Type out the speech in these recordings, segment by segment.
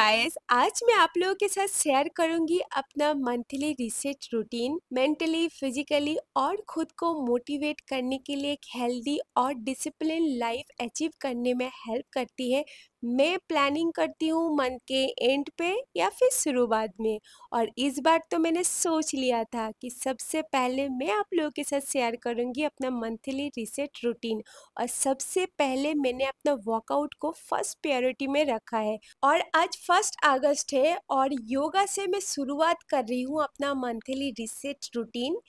guys आज मैं आप लोगों के साथ शेयर करूंगी अपना monthly reset routine mentally physically और खुद को मोटिवेट करने के लिए एक हेल्दी और डिसिप्लिन लाइफ अचीव करने में हेल्प करती है मैं प्लानिंग करती हूँ मंथ के एंड पे या फिर शुरुआत में और इस बार तो मैंने सोच लिया था कि सबसे पहले मैं आप लोगों के साथ शेयर करूँगी अपना मंथली रिसेट रूटीन और सबसे पहले मैंने अपना वर्कआउट को फर्स्ट प्रायोरिटी में रखा है और आज फर्स्ट अगस्त है और योगा से मैं शुरुआत कर रही हूँ अपना मंथली रिसेट रूटीन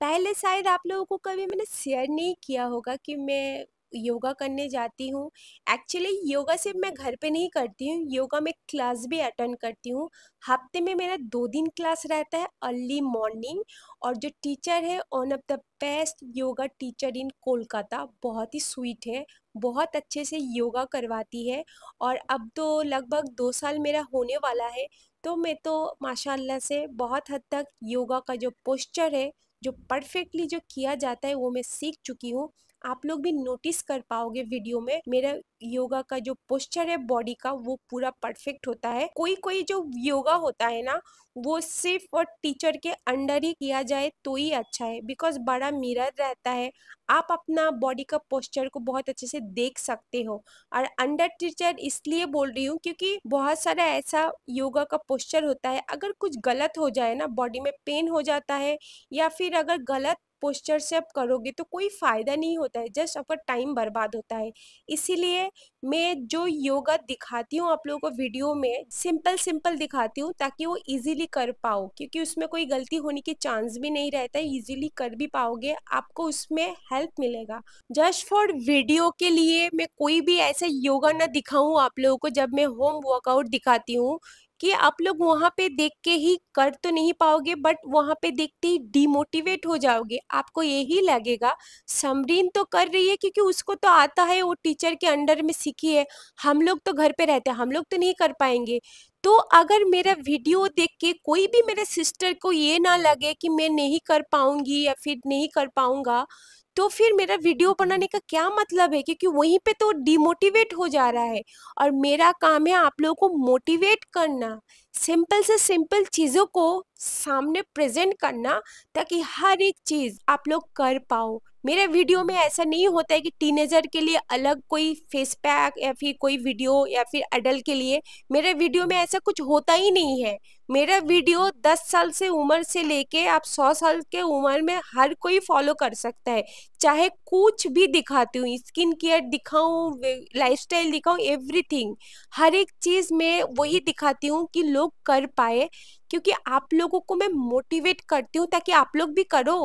पहले शायद आप लोगों को कभी मैंने शेयर नहीं किया होगा कि मैं योगा करने जाती हूँ एक्चुअली योगा सिर्फ मैं घर पे नहीं करती हूँ योगा में क्लास भी अटेंड करती हूँ हफ्ते में मेरा दो दिन क्लास रहता है अर्ली मॉर्निंग और जो टीचर है one of the best yoga teacher in Kolkata बहुत ही स्वीट है बहुत अच्छे से योगा करवाती है और अब तो लगभग दो साल मेरा होने वाला है तो मैं तो माशाल्लाह से बहुत हद तक योगा का जो पोस्चर है जो परफेक्टली जो किया जाता है वो मैं सीख चुकी हूँ आप लोग भी नोटिस कर पाओगे वीडियो में मेरा योगा का जो पोस्चर है बॉडी का वो पूरा परफेक्ट होता है कोई कोई जो योगा होता है ना वो सिर्फ और टीचर के अंडर ही किया जाए तो ही अच्छा है बिकॉज बड़ा मिरर रहता है आप अपना बॉडी का पोस्चर को बहुत अच्छे से देख सकते हो और अंडर टीचर इसलिए बोल रही हूँ क्योंकि बहुत सारा ऐसा योगा का पोस्चर होता है अगर कुछ गलत हो जाए ना बॉडी में पेन हो जाता है या फिर अगर गलत पोस्चर से आप करोगे तो कोई फ़ायदा नहीं होता है जस्ट आपका टाइम बर्बाद होता है इसीलिए मैं जो योगा दिखाती हूँ आप लोगों को वीडियो में सिंपल सिंपल दिखाती हूँ ताकि वो इजीली कर पाओ क्योंकि उसमें कोई गलती होने के चांस भी नहीं रहता है इजीली कर भी पाओगे आपको उसमें हेल्प मिलेगा जस्ट फॉर वीडियो के लिए मैं कोई भी ऐसा योगा ना दिखाऊँ आप लोगों को जब मैं होम वर्कआउट दिखाती हूँ कि आप लोग वहाँ पे देख के ही कर तो नहीं पाओगे बट वहाँ पे देखते ही डिमोटिवेट हो जाओगे आपको यही लगेगा समरीन तो कर रही है क्योंकि उसको तो आता है वो टीचर के अंडर में सीखी है हम लोग तो घर पे रहते हैं हम लोग तो नहीं कर पाएंगे तो अगर मेरा वीडियो देख के कोई भी मेरे सिस्टर को ये ना लगे कि मैं नहीं कर पाऊंगी या फिर नहीं कर पाऊंगा तो फिर मेरा वीडियो बनाने का क्या मतलब है क्योंकि वहीं पे तो डिमोटिवेट हो जा रहा है और मेरा काम है आप लोगों को मोटिवेट करना सिंपल से सिंपल चीज़ों को सामने प्रेजेंट करना ताकि हर एक चीज़ आप लोग कर पाओ मेरे वीडियो में ऐसा नहीं होता है कि टीनेजर के लिए अलग कोई फेस पैक या फिर कोई वीडियो या फिर एडल्ट के लिए मेरे वीडियो में ऐसा कुछ होता ही नहीं है मेरा वीडियो 10 साल से उम्र से लेके आप 100 साल के उम्र में हर कोई फॉलो कर सकता है चाहे कुछ भी दिखाती हूँ स्किन केयर दिखाऊँ लाइफ स्टाइल दिखाऊँ एवरीथिंग हर एक चीज़ में वही दिखाती हूँ कि लोग कर पाए क्योंकि आप लोगों को मैं मोटिवेट करती हूँ ताकि आप लोग भी करो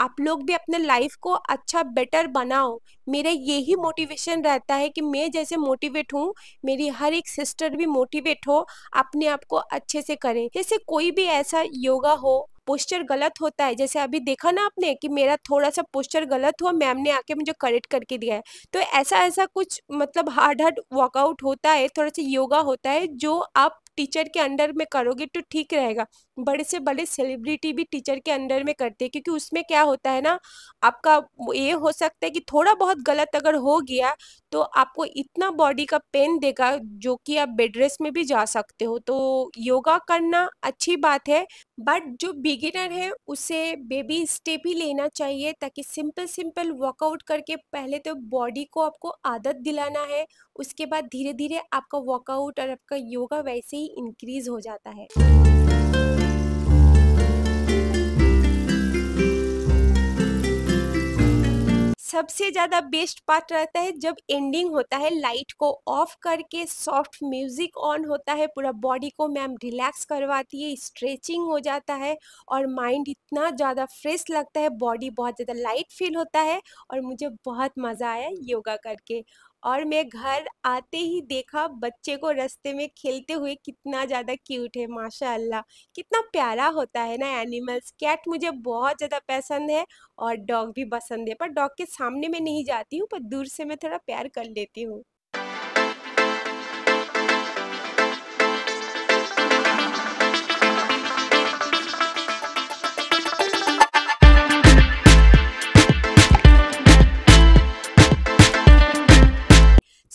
आप लोग भी अपने लाइफ को अच्छा बेटर बनाओ मेरा यही मोटिवेशन रहता है कि मैं जैसे मोटिवेट हूँ मेरी हर एक सिस्टर भी मोटिवेट हो अपने आप को अच्छे से करें जैसे कोई भी ऐसा योगा हो पोस्चर गलत होता है जैसे अभी देखा ना आपने कि मेरा थोड़ा सा पोस्चर गलत हुआ मैम ने आके मुझे करेक्ट करके दिया है तो ऐसा ऐसा कुछ मतलब हार्ड हार्ड वर्कआउट होता है थोड़ा सा योगा होता है जो आप टीचर के अंडर में करोगे तो ठीक रहेगा बड़े से बड़े सेलिब्रिटी भी टीचर के अंडर में करते हैं क्योंकि उसमें क्या होता है ना आपका ये हो सकता है कि थोड़ा बहुत गलत अगर हो गया तो आपको इतना बॉडी का पेन देगा जो कि आप बेड रेस्ट में भी जा सकते हो तो योगा करना अच्छी बात है बट जो बिगिनर है उसे बेबी स्टेप ही लेना चाहिए ताकि सिंपल सिंपल वर्कआउट करके पहले तो बॉडी को आपको आदत दिलाना है उसके बाद धीरे धीरे आपका वर्कआउट और आपका योगा वैसे ही भी इंक्रीज हो जाता है सबसे ज़्यादा बेस्ट पार्ट रहता है जब एंडिंग होता है लाइट को ऑफ करके सॉफ्ट म्यूज़िक ऑन होता है पूरा बॉडी को मैम रिलैक्स करवाती है स्ट्रेचिंग हो जाता है और माइंड इतना ज़्यादा फ्रेश लगता है बॉडी बहुत ज़्यादा लाइट फील होता है और मुझे बहुत मज़ा आया योगा करके और मैं घर आते ही देखा बच्चे को रास्ते में खेलते हुए कितना ज़्यादा क्यूट है माशाल्लाह कितना प्यारा होता है ना एनिमल्स कैट मुझे बहुत ज़्यादा पसंद है और डॉग भी पसंद है पर डॉग के सामने मैं नहीं जाती हूँ पर दूर से मैं थोड़ा प्यार कर लेती हूँ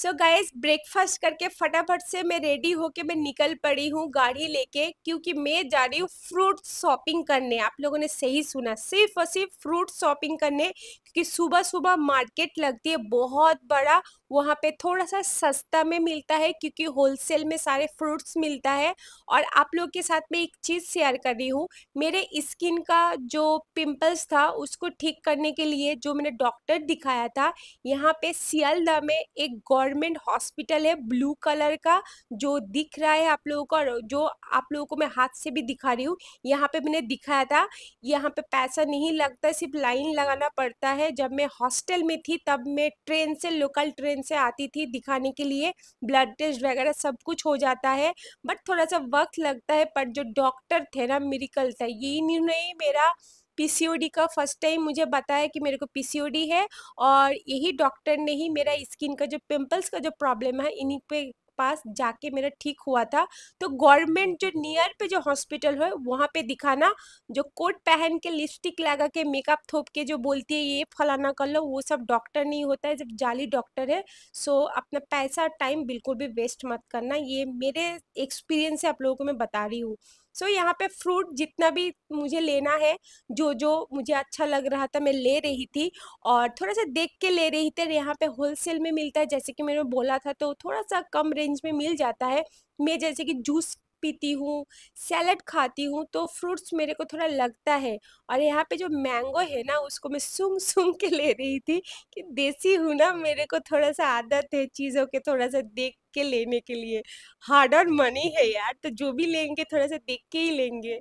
सो गाइज ब्रेकफास्ट करके फटाफट से मैं रेडी होके मैं निकल पड़ी हूँ गाड़ी लेके क्योंकि मैं जा रही हूँ फ्रूट शॉपिंग करने आप लोगों ने सही सुना सिर्फ और सिर्फ फ्रूट शॉपिंग करने क्योंकि सुबह सुबह मार्केट लगती है बहुत बड़ा वहाँ पे थोड़ा सा सस्ता में मिलता है क्योंकि होलसेल में सारे फ्रूट्स मिलता है और आप लोग के साथ में एक चीज़ शेयर कर रही हूँ मेरे स्किन का जो पिम्पल्स था उसको ठीक करने के लिए जो मैंने डॉक्टर दिखाया था यहाँ पे सियालदह में एक गवर्नमेंट हॉस्पिटल है ब्लू कलर का जो दिख रहा है आप लोगों को और जो आप लोगों को मैं हाथ से भी दिखा रही हूँ यहाँ पे मैंने दिखाया था यहाँ पे पैसा नहीं लगता सिर्फ लाइन लगाना पड़ता है जब मैं हॉस्टल में थी तब मैं ट्रेन से लोकल ट्रेन से आती थी दिखाने के लिए ब्लड टेस्ट वगैरह सब कुछ हो जाता है बट थोड़ा सा वक्त लगता है पर जो डॉक्टर थे ना मेरिकल था ये इन्होंने मेरा पीसीओडी का फर्स्ट टाइम मुझे बताया कि मेरे को पीसीओडी है और यही डॉक्टर ने ही मेरा स्किन का जो पिंपल्स का जो प्रॉब्लम है इन्हीं पे पास जाके मेरा ठीक हुआ था तो गवर्नमेंट जो नियर पे जो हॉस्पिटल है वहाँ पे दिखाना जो कोट पहन के लिपस्टिक लगा के मेकअप थोप के जो बोलती है ये फलाना कर लो वो सब डॉक्टर नहीं होता है जब जाली डॉक्टर है सो अपना पैसा टाइम बिल्कुल भी वेस्ट मत करना ये मेरे एक्सपीरियंस से आप लोगों को मैं बता रही हूँ सो so, यहाँ पे फ्रूट जितना भी मुझे लेना है जो जो मुझे अच्छा लग रहा था मैं ले रही थी और थोड़ा सा देख के ले रही थी यहाँ पे होलसेल में मिलता है जैसे कि मैंने बोला था तो थोड़ा सा कम रेंज में मिल जाता है मैं जैसे कि जूस पीती हूँ सैलड खाती हूँ तो फ्रूट्स मेरे को थोड़ा लगता है और यहाँ पे जो मैंगो है ना उसको मैं सूंघ सूंघ के ले रही थी कि देसी हूँ ना मेरे को थोड़ा सा आदत है चीज़ों के थोड़ा सा देख के लेने के लिए हार्ड और मनी है यार तो जो भी लेंगे थोड़ा सा देख के ही लेंगे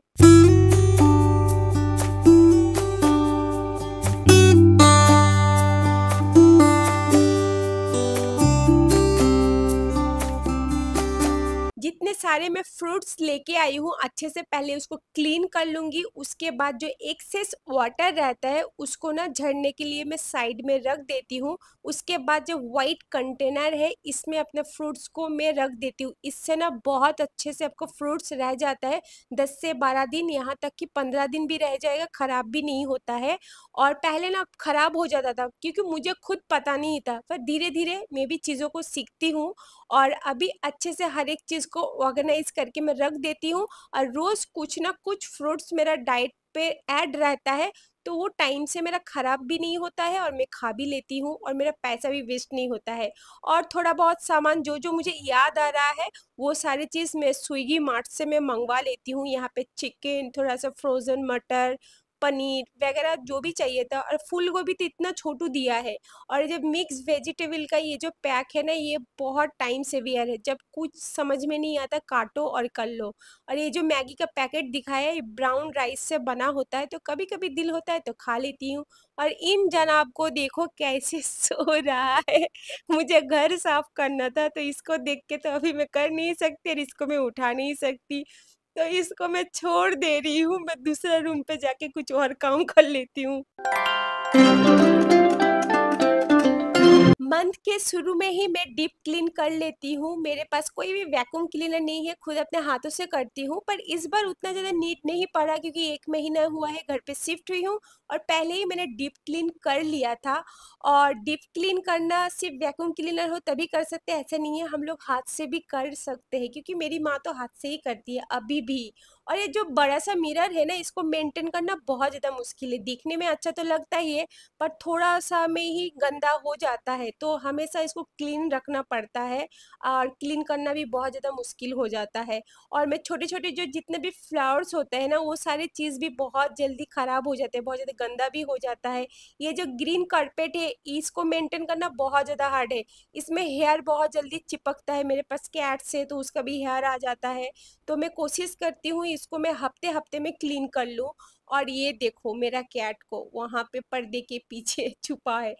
इतने सारे मैं फ्रूट्स लेके आई हूँ अच्छे से पहले उसको क्लीन कर लूँगी उसके बाद जो एक्सेस वाटर रहता है उसको ना झड़ने के लिए मैं साइड में रख देती हूँ उसके बाद जो वाइट कंटेनर है इसमें अपने फ्रूट्स को मैं रख देती हूँ इससे ना बहुत अच्छे से आपको फ्रूट्स रह जाता है दस से बारह दिन यहाँ तक कि पंद्रह दिन भी रह जाएगा ख़राब भी नहीं होता है और पहले ना ख़राब हो जाता था क्योंकि मुझे खुद पता नहीं था पर धीरे धीरे मैं भी चीज़ों को सीखती हूँ और अभी अच्छे से हर एक चीज़ को ऑर्गेनाइज करके मैं रख देती हूँ और रोज़ कुछ ना कुछ फ्रूट्स मेरा डाइट पे ऐड रहता है तो वो टाइम से मेरा ख़राब भी नहीं होता है और मैं खा भी लेती हूँ और मेरा पैसा भी वेस्ट नहीं होता है और थोड़ा बहुत सामान जो जो मुझे याद आ रहा है वो सारी चीज़ मैं स्विगी मार्ट से मैं मंगवा लेती हूँ यहाँ पे चिकन थोड़ा सा फ्रोज़न मटर पनीर वगैरह जो भी चाहिए था और फूल गोभी तो इतना छोटू दिया है और जब मिक्स वेजिटेबल का ये जो पैक है ना ये बहुत टाइम सेवियर है जब कुछ समझ में नहीं आता काटो और कर लो और ये जो मैगी का पैकेट दिखाया है ब्राउन राइस से बना होता है तो कभी कभी दिल होता है तो खा लेती हूँ और इन जनाब को देखो कैसे सो रहा है मुझे घर साफ करना था तो इसको देख के तो अभी मैं कर नहीं सकती और इसको मैं उठा नहीं सकती तो इसको मैं छोड़ दे रही हूँ मैं दूसरा रूम पे जाके कुछ और काम कर लेती हूँ मंथ के शुरू में ही मैं डीप क्लीन कर लेती हूँ मेरे पास कोई भी वैक्यूम क्लीनर नहीं है खुद अपने हाथों से करती हूँ पर इस बार उतना ज़्यादा नीट नहीं पड़ा क्योंकि एक महीना हुआ है घर पे शिफ्ट हुई हूँ और पहले ही मैंने डीप क्लीन कर लिया था और डीप क्लीन करना सिर्फ वैक्यूम क्लीनर हो तभी कर सकते ऐसा नहीं है हम लोग हाथ से भी कर सकते हैं क्योंकि मेरी माँ तो हाथ से ही करती है अभी भी और ये जो बड़ा सा मिरर है ना इसको मेंटेन करना बहुत ज़्यादा मुश्किल है दिखने में अच्छा तो लगता ही है पर थोड़ा सा में ही गंदा हो जाता है तो हमेशा इसको क्लीन रखना पड़ता है और क्लीन करना भी बहुत ज़्यादा मुश्किल हो जाता है और मैं छोटे छोटे जो जितने भी फ्लावर्स होते हैं ना वो सारे चीज़ भी बहुत जल्दी ख़राब हो जाते हैं बहुत ज़्यादा गंदा भी हो जाता है ये जो ग्रीन कारपेट है इसको मेंटेन करना बहुत ज़्यादा हार्ड है इसमें हेयर बहुत जल्दी चिपकता है मेरे पास कैट्स है तो उसका भी हेयर आ जाता है तो मैं कोशिश करती हूँ इसको मैं हफ्ते हफ्ते में क्लीन कर लूँ और ये देखो मेरा कैट को वहाँ पे पर्दे के पीछे छुपा है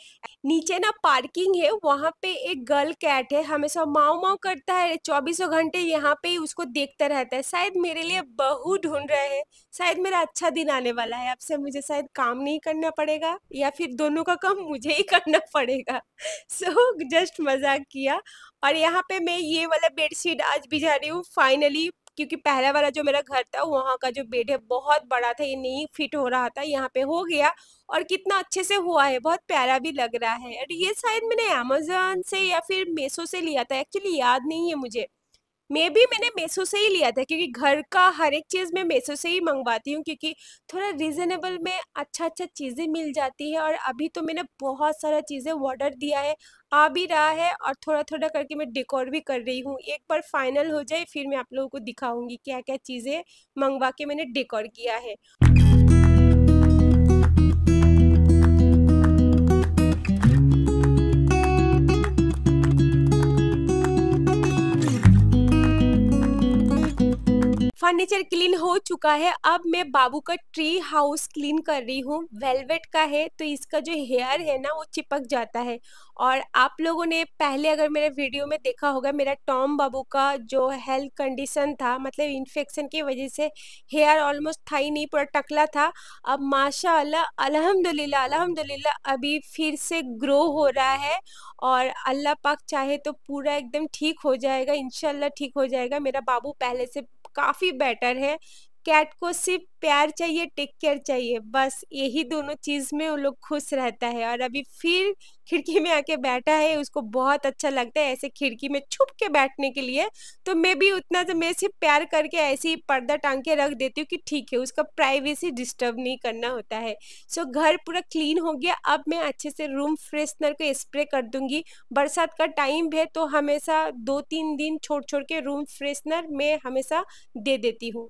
नीचे ना पार्किंग है वहाँ पे एक गर्ल कैट है हमेशा माओ माओ करता है चौबीसों घंटे यहाँ पे ही उसको देखता रहता है शायद मेरे लिए बहू ढूंढ रहे हैं शायद मेरा अच्छा दिन आने वाला है आपसे मुझे शायद काम नहीं करना पड़ेगा या फिर दोनों का काम मुझे ही करना पड़ेगा सो so, जस्ट मजाक किया और यहाँ पे मैं ये वाला बेडशीट आज भी जा रही हूँ फाइनली क्योंकि पहला वाला जो मेरा घर था वहाँ का जो बेड है बहुत बड़ा था ये नहीं फिट हो रहा था यहाँ पे हो गया और कितना अच्छे से हुआ है बहुत प्यारा भी लग रहा है और ये शायद मैंने अमेजोन से या फिर मेसो से लिया था एक्चुअली याद नहीं है मुझे मे बी मैंने मेसो से ही लिया था क्योंकि घर का हर एक चीज़ मैं मेसो से ही मंगवाती हूँ क्योंकि थोड़ा रिजनेबल में अच्छा अच्छा चीज़ें मिल जाती है और अभी तो मैंने बहुत सारा चीज़ें ऑर्डर दिया है आ भी रहा है और थोड़ा थोड़ा करके मैं डेकोर भी कर रही हूँ एक बार फाइनल हो जाए फिर मैं आप लोगों को दिखाऊंगी क्या क्या चीज़ें मंगवा के मैंने डेकोर किया है फर्नीचर क्लीन हो चुका है अब मैं बाबू का ट्री हाउस क्लीन कर रही हूँ वेलवेट का है तो इसका जो हेयर है ना वो चिपक जाता है और आप लोगों ने पहले अगर मेरे वीडियो में देखा होगा मेरा टॉम बाबू का जो हेल्थ कंडीशन था मतलब इन्फेक्शन की वजह से हेयर ऑलमोस्ट था ही नहीं पूरा टकला था अब माशा अल्हम्दुलिल्लाह अलहमदिल्ला अभी फिर से ग्रो हो रहा है और अल्लाह पाक चाहे तो पूरा एकदम ठीक हो जाएगा इन ठीक हो जाएगा मेरा बाबू पहले से काफ़ी बेटर है कैट को सिर्फ प्यार चाहिए टेक केयर चाहिए बस यही दोनों चीज़ में वो लोग खुश रहता है और अभी फिर खिड़की में आके बैठा है उसको बहुत अच्छा लगता है ऐसे खिड़की में छुप के बैठने के लिए तो मैं भी उतना तो मैं सिर्फ प्यार करके ऐसे ही पर्दा टांग के रख देती हूँ कि ठीक है उसका प्राइवेसी डिस्टर्ब नहीं करना होता है सो घर पूरा क्लीन हो गया अब मैं अच्छे से रूम फ्रेशनर को स्प्रे कर दूंगी बरसात का टाइम है तो हमेशा दो तीन दिन छोड़ छोड़ के रूम फ्रेशनर मैं हमेशा दे देती हूँ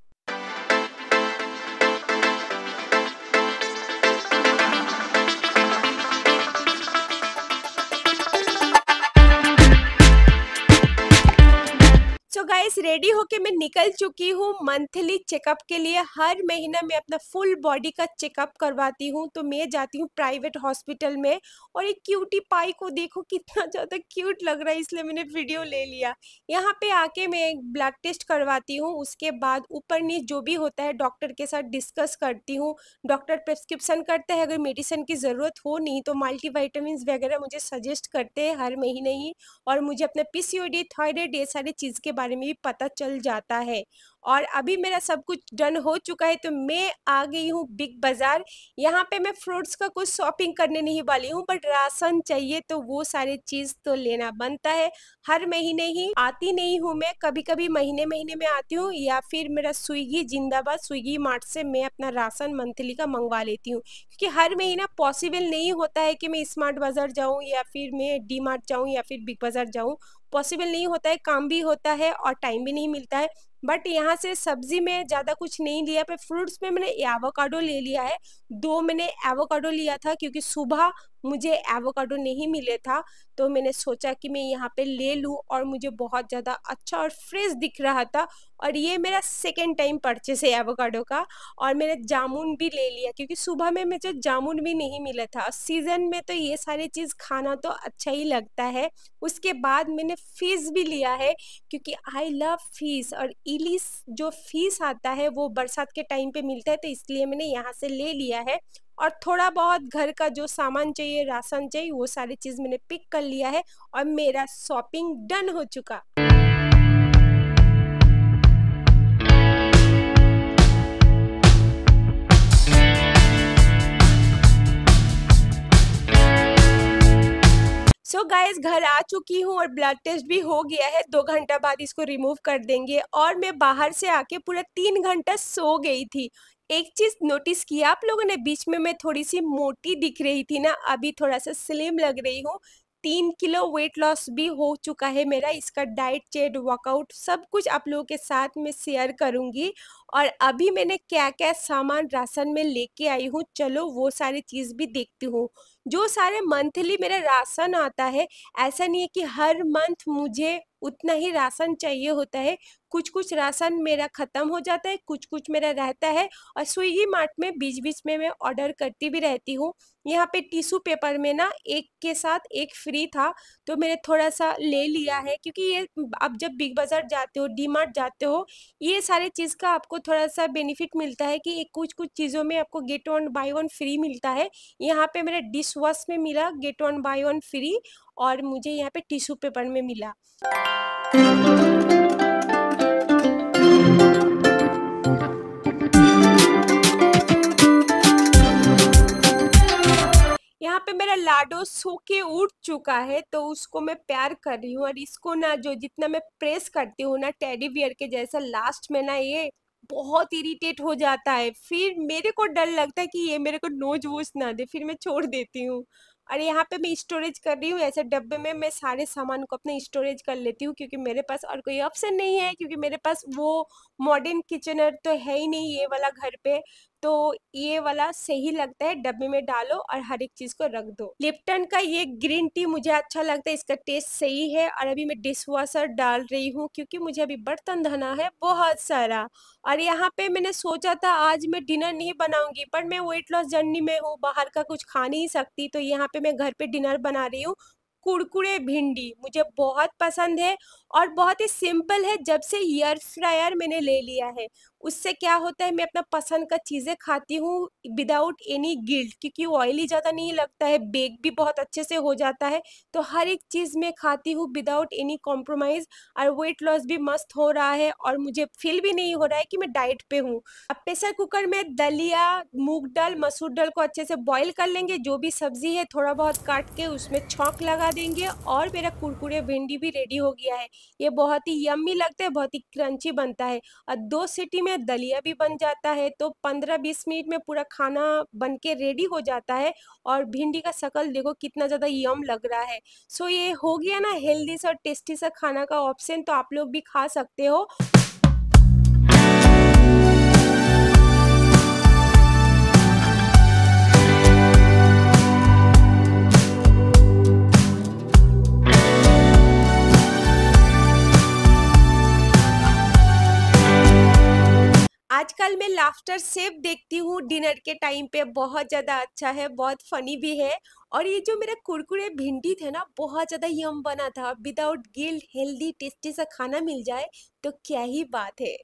बस रेडी होके मैं निकल चुकी हूँ मंथली चेकअप के लिए हर महीना मैं अपना फुल बॉडी का चेकअप करवाती हूँ तो मैं जाती हूँ प्राइवेट हॉस्पिटल में और एक क्यूटी पाई को देखो कितना ज़्यादा क्यूट लग रहा है इसलिए मैंने वीडियो ले लिया यहाँ पे आके मैं एक ब्लड टेस्ट करवाती हूँ उसके बाद ऊपर नीचे जो भी होता है डॉक्टर के साथ डिस्कस करती हूँ डॉक्टर प्रिस्क्रिप्सन करते हैं अगर मेडिसिन की ज़रूरत हो नहीं तो मल्टीवाइटामस वगैरह मुझे सजेस्ट करते हैं हर महीने ही और मुझे अपना पी सी थायराइड ये सारी चीज़ के बारे में भी पता चल जाता है और अभी मेरा सब कुछ डन हो चुका है तो मैं आ गई हूँ बिग बाज़ार यहाँ पे मैं फ्रूट्स का कुछ शॉपिंग करने नहीं वाली हूँ बट राशन चाहिए तो वो सारी चीज़ तो लेना बनता है हर महीने ही आती नहीं हूँ मैं कभी कभी महीने महीने में आती हूँ या फिर मेरा स्विगी जिंदाबाद स्विगी मार्ट से मैं अपना राशन मंथली का मंगवा लेती हूँ क्योंकि हर महीना पॉसिबल नहीं होता है कि मैं स्मार्ट बाज़ार जाऊँ या फिर मैं डी मार्ट जाऊँ या फिर बिग बाज़ार जाऊँ पॉसिबल नहीं होता है काम भी होता है और टाइम भी नहीं मिलता है बट यहाँ से सब्जी में ज़्यादा कुछ नहीं लिया पर फ्रूट्स में मैंने एवोकाडो ले लिया है दो मैंने एवोकाडो लिया था क्योंकि सुबह मुझे एवोकाडो नहीं मिले था तो मैंने सोचा कि मैं यहाँ पे ले लूँ और मुझे बहुत ज़्यादा अच्छा और फ्रेश दिख रहा था और ये मेरा सेकेंड टाइम परचेस है एवोकाडो का और मैंने जामुन भी ले लिया क्योंकि सुबह में मुझे जामुन भी नहीं मिला था और सीज़न में तो ये सारी चीज़ खाना तो अच्छा ही लगता है उसके बाद मैंने फीस भी लिया है क्योंकि आई लव फीस और इलिस जो फीस आता है वो बरसात के टाइम पे मिलता है तो इसलिए मैंने यहाँ से ले लिया है और थोड़ा बहुत घर का जो सामान चाहिए राशन चाहिए वो सारी चीज़ मैंने पिक कर लिया है और मेरा शॉपिंग डन हो चुका सो so गाइज घर आ चुकी हूँ और ब्लड टेस्ट भी हो गया है दो घंटा बाद इसको रिमूव कर देंगे और मैं बाहर से आके पूरा तीन घंटा सो गई थी एक चीज़ नोटिस किया आप लोगों ने बीच में मैं थोड़ी सी मोटी दिख रही थी ना अभी थोड़ा सा स्लिम लग रही हूँ तीन किलो वेट लॉस भी हो चुका है मेरा इसका डाइट चेट वर्कआउट सब कुछ आप लोगों के साथ में शेयर करूंगी और अभी मैंने क्या क्या सामान राशन में लेके आई हूँ चलो वो सारी चीज़ भी देखती हूँ जो सारे मंथली मेरा राशन आता है ऐसा नहीं है कि हर मंथ मुझे उतना ही राशन चाहिए होता है कुछ कुछ राशन मेरा ख़त्म हो जाता है कुछ कुछ मेरा रहता है और स्विगी मार्ट में बीच बीच में मैं ऑर्डर करती भी रहती हूँ यहाँ पे टिशू पेपर में ना एक के साथ एक फ्री था तो मैंने थोड़ा सा ले लिया है क्योंकि ये आप जब बिग बाज़ार जाते हो डी मार्ट जाते हो ये सारे चीज़ का आपको थोड़ा सा बेनिफिट मिलता है कि एक कुछ कुछ चीज़ों में आपको get on buy one free मिलता है यहाँ पे मेरा डिश वॉश में मिला get on buy one free और मुझे यहाँ पे टिश्यू पेपर में मिला यहाँ पे मेरा लाडो सो के उठ चुका है तो उसको मैं प्यार कर रही हूँ और इसको ना जो जितना मैं प्रेस करती हूँ ना टेडी बियर के जैसा लास्ट में ना ये बहुत इरिटेट हो जाता है फिर मेरे को डर लगता है कि ये मेरे को नोज वोज ना दे फिर मैं छोड़ देती हूँ और यहाँ पे मैं स्टोरेज कर रही हूँ ऐसे डब्बे में मैं सारे सामान को अपने स्टोरेज कर लेती हूँ क्योंकि मेरे पास और कोई ऑप्शन नहीं है क्योंकि मेरे पास वो मॉडर्न किचनर तो है ही नहीं ये वाला घर पे तो ये वाला सही लगता है डब्बे में डालो और हर एक चीज को रख दो लिप्टन का ये ग्रीन टी मुझे अच्छा लगता है इसका टेस्ट सही है और अभी मैं डिश वॉशर डाल रही हूँ क्योंकि मुझे अभी बर्तन धोना है बहुत सारा और यहाँ पे मैंने सोचा था आज मैं डिनर नहीं बनाऊंगी पर मैं वेट लॉस जर्नी में हूँ बाहर का कुछ खा नहीं सकती तो यहाँ पे मैं घर पे डिनर बना रही हूँ कुड़कुड़े भिंडी मुझे बहुत पसंद है और बहुत ही सिंपल है जब से एयर फ्रायर मैंने ले लिया है उससे क्या होता है मैं अपना पसंद का चीज़ें खाती हूँ विदाउट एनी गिल्ट क्योंकि ऑयली ज़्यादा नहीं लगता है बेक भी बहुत अच्छे से हो जाता है तो हर एक चीज़ मैं खाती हूँ विदाउट एनी कॉम्प्रोमाइज़ और वेट लॉस भी मस्त हो रहा है और मुझे फील भी नहीं हो रहा है कि मैं डाइट पे हूँ अब प्रेशर कुकर में दलिया मूग दाल मसूर दाल को अच्छे से बॉयल कर लेंगे जो भी सब्ज़ी है थोड़ा बहुत काट के उसमें छौंक लगा देंगे और मेरा कुरकुरे भिंडी भी रेडी हो गया है ये बहुत ही यम्मी लगते हैं बहुत ही क्रंची बनता है और दो सीटी में दलिया भी बन जाता है तो पंद्रह बीस मिनट में पूरा खाना बन के रेडी हो जाता है और भिंडी का शकल देखो कितना ज़्यादा यम लग रहा है सो ये हो गया ना हेल्दी सा टेस्टी सा खाना का ऑप्शन तो आप लोग भी खा सकते हो आजकल मैं लाफ्टर सेफ देखती हूँ डिनर के टाइम पे बहुत ज़्यादा अच्छा है बहुत फनी भी है और ये जो मेरा कुरकुरे भिंडी थे ना बहुत ज़्यादा यम बना था विदाउट गिल्ड हेल्दी टेस्टी सा खाना मिल जाए तो क्या ही बात है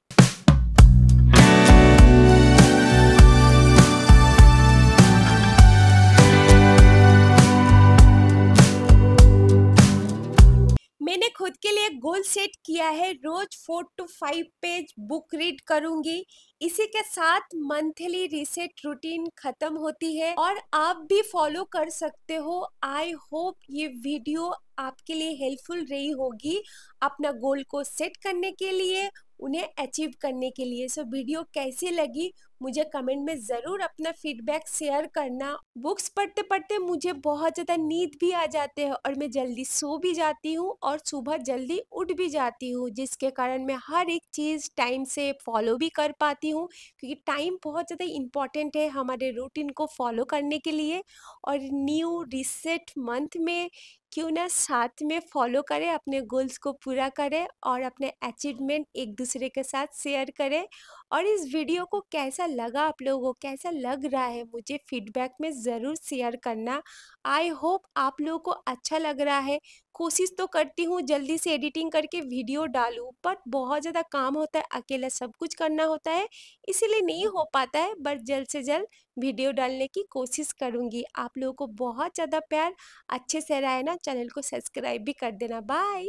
मैंने खुद के लिए गोल सेट किया है रोज four two five page book read करूंगी इसी के साथ मंथली रीसेट रूटीन खत्म होती है और आप भी फॉलो कर सकते हो आई होप ये वीडियो आपके लिए हेल्पफुल रही होगी अपना गोल को सेट करने के लिए उन्हें अचीव करने के लिए सो so, वीडियो कैसी लगी मुझे कमेंट में ज़रूर अपना फीडबैक शेयर करना बुक्स पढ़ते पढ़ते मुझे बहुत ज़्यादा नींद भी आ जाते हैं और मैं जल्दी सो भी जाती हूँ और सुबह जल्दी उठ भी जाती हूँ जिसके कारण मैं हर एक चीज़ टाइम से फॉलो भी कर पाती हूँ क्योंकि टाइम बहुत ज़्यादा इम्पॉर्टेंट है हमारे रूटीन को फॉलो करने के लिए और न्यू रिसेट मंथ में क्यों ना साथ में फॉलो करें अपने गोल्स को पूरा करें और अपने अचीवमेंट एक दूसरे के साथ शेयर करें और इस वीडियो को कैसा लगा आप लोगों को कैसा लग रहा है मुझे फीडबैक में ज़रूर शेयर करना आई होप आप लोगों को अच्छा लग रहा है कोशिश तो करती हूँ जल्दी से एडिटिंग करके वीडियो डालूँ बट बहुत ज़्यादा काम होता है अकेला सब कुछ करना होता है इसीलिए नहीं हो पाता है बट जल्द से जल्द वीडियो डालने की कोशिश करूँगी आप लोगों को बहुत ज़्यादा प्यार अच्छे से रहना चैनल को सब्सक्राइब भी कर देना बाय